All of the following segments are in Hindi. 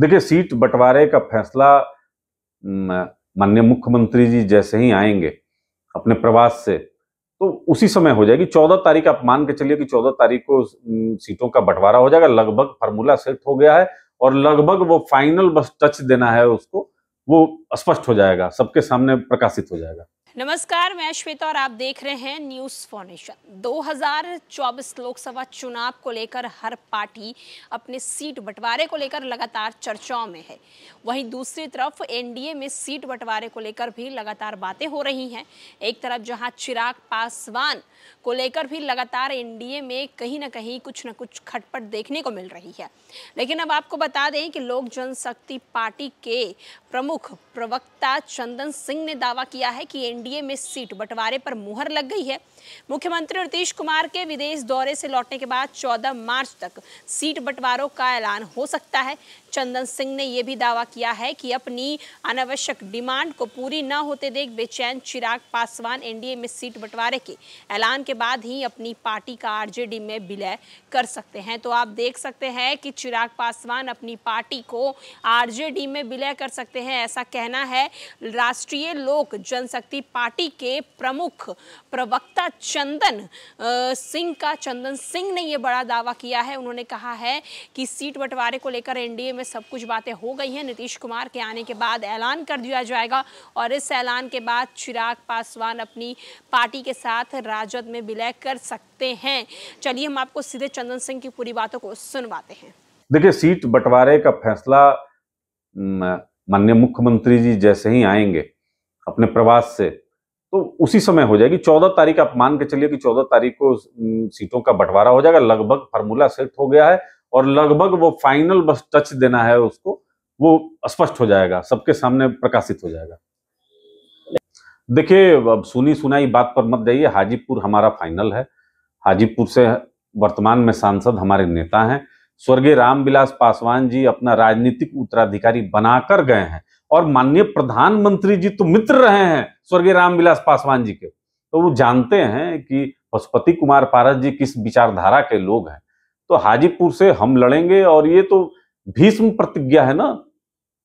देखिए सीट बंटवारे का फैसला माननीय मुख्यमंत्री जी जैसे ही आएंगे अपने प्रवास से तो उसी समय हो जाएगी चौदह तारीख आप मान के चलिए कि चौदह तारीख को सीटों का बंटवारा हो जाएगा लगभग फार्मूला सेट हो गया है और लगभग वो फाइनल बस टच देना है उसको वो स्पष्ट हो जाएगा सबके सामने प्रकाशित हो जाएगा नमस्कार मैं श्वेता और आप देख रहे हैं न्यूज फाउंडेशन 2024 लोकसभा चुनाव को लेकर हर पार्टी अपने सीट बंटवारे को लेकर लगातार चर्चाओं में है वहीं दूसरी तरफ एनडीए में सीट बंटवारे को लेकर भी लगातार बातें हो रही हैं एक तरफ जहां चिराग पासवान को लेकर भी लगातार एनडीए में कहीं ना कहीं कुछ न कुछ खटपट देखने को मिल रही है लेकिन अब आपको बता दें कि लोक जनशक्ति पार्टी के प्रमुख प्रवक्ता चंदन सिंह ने दावा किया है कि एन एनडीए में सीट बंटवारे पर मुहर लग गई है मुख्यमंत्री नीतीश कुमार के विदेश दौरे से लौटने के बाद 14 मार्च तक सीट बंटवारों का ऐलान हो सकता है चंदन सिंह ने यह भी दावा किया है कि अपनी अनावश्यक डिमांड को पूरी न होते देख बेचैन चिराग पासवान एनडीए में सीट बंटवारे के ऐलान के बाद ही अपनी पार्टी का आरजेडी में विलय कर सकते हैं तो आप देख सकते हैं कि चिराग पासवान अपनी पार्टी को आरजेडी में विलय कर सकते हैं ऐसा कहना है राष्ट्रीय लोक जनशक्ति पार्टी के प्रमुख प्रवक्ता चंदन सिंह का चंदन सिंह ने यह बड़ा दावा किया है उन्होंने कहा है कि सीट बंटवारे को लेकर एनडीए में सब कुछ बातें हो गई हैं नीतीश कुमार के आने के बाद ऐलान कर दिया जाएगा और इस ऐलान के बाद चिराग पासवान अपनी पार्टी के साथ राजद में विलय कर सकते हैं चलिए हम आपको सीधे चंदन सिंह की पूरी बातों को सुनवाते हैं देखिए सीट बंटवारे का फैसला माननीय मुख्यमंत्री जी जैसे ही आएंगे अपने प्रवास से तो उसी समय हो जाएगी चौदह तारीख आप मान के चलिए कि चौदह तारीख को सीटों का बंटवारा हो जाएगा लगभग फार्मूला सेट हो गया है और लगभग वो फाइनल बस टच देना है उसको वो स्पष्ट हो जाएगा सबके सामने प्रकाशित हो जाएगा देखिए अब सुनी सुनाई बात पर मत जाइए हाजीपुर हमारा फाइनल है हाजीपुर से वर्तमान में सांसद हमारे नेता हैं स्वर्गीय रामविलास पासवान जी अपना राजनीतिक उत्तराधिकारी बनाकर गए हैं और माननीय प्रधानमंत्री जी तो मित्र रहे हैं स्वर्गीय रामविलास पासवान जी के तो वो जानते हैं कि पशुपति कुमार पारस जी किस विचारधारा के लोग हैं तो हाजीपुर से हम लड़ेंगे और ये तो भीष्म प्रतिज्ञा है ना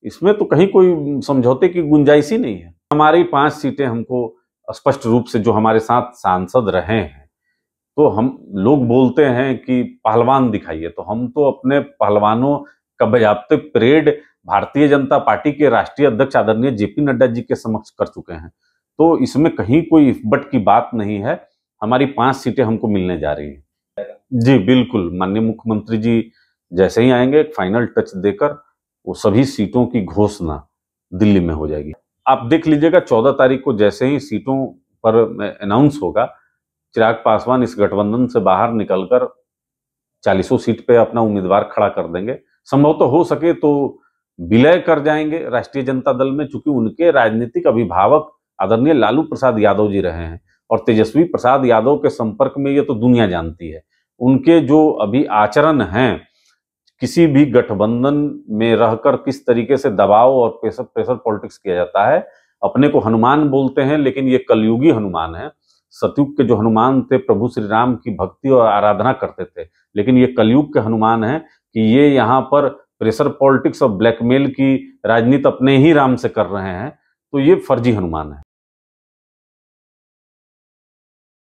इसमें तो कहीं कोई समझौते की गुंजाइश ही नहीं है हमारी पांच सीटें हमको स्पष्ट रूप से जो हमारे साथ सांसद रहे हैं तो हम लोग बोलते हैं कि पहलवान दिखाइए तो हम तो अपने पहलवानों का बजाबते परेड भारतीय जनता पार्टी के राष्ट्रीय अध्यक्ष आदरणीय जेपी नड्डा जी के समक्ष कर चुके हैं तो इसमें कहीं कोई इफबट की बात नहीं है हमारी पांच सीटें हमको मिलने जा रही हैं जी बिल्कुल माननीय मुख्यमंत्री जी जैसे ही आएंगे एक फाइनल टच देकर वो सभी सीटों की घोषणा दिल्ली में हो जाएगी आप देख लीजिएगा चौदह तारीख को जैसे ही सीटों पर अनाउंस होगा चिराग पासवान इस गठबंधन से बाहर निकलकर चालीसों सीट पे अपना उम्मीदवार खड़ा कर देंगे संभव तो हो सके तो विलय कर जाएंगे राष्ट्रीय जनता दल में चूंकि उनके राजनीतिक अभिभावक आदरणीय लालू प्रसाद यादव जी रहे हैं और तेजस्वी प्रसाद यादव के संपर्क में ये तो दुनिया जानती है उनके जो अभी आचरण हैं किसी भी गठबंधन में रहकर किस तरीके से दबाव और प्रेशर प्रेशर पॉलिटिक्स किया जाता है अपने को हनुमान बोलते हैं लेकिन ये कलयुगी हनुमान है सतयुग के जो हनुमान थे प्रभु श्री राम की भक्ति और आराधना करते थे लेकिन ये कलयुग के हनुमान है कि ये यहाँ पर प्रेशर पॉलिटिक्स और ब्लैकमेल की राजनीति अपने ही राम से कर रहे हैं तो ये फर्जी हनुमान है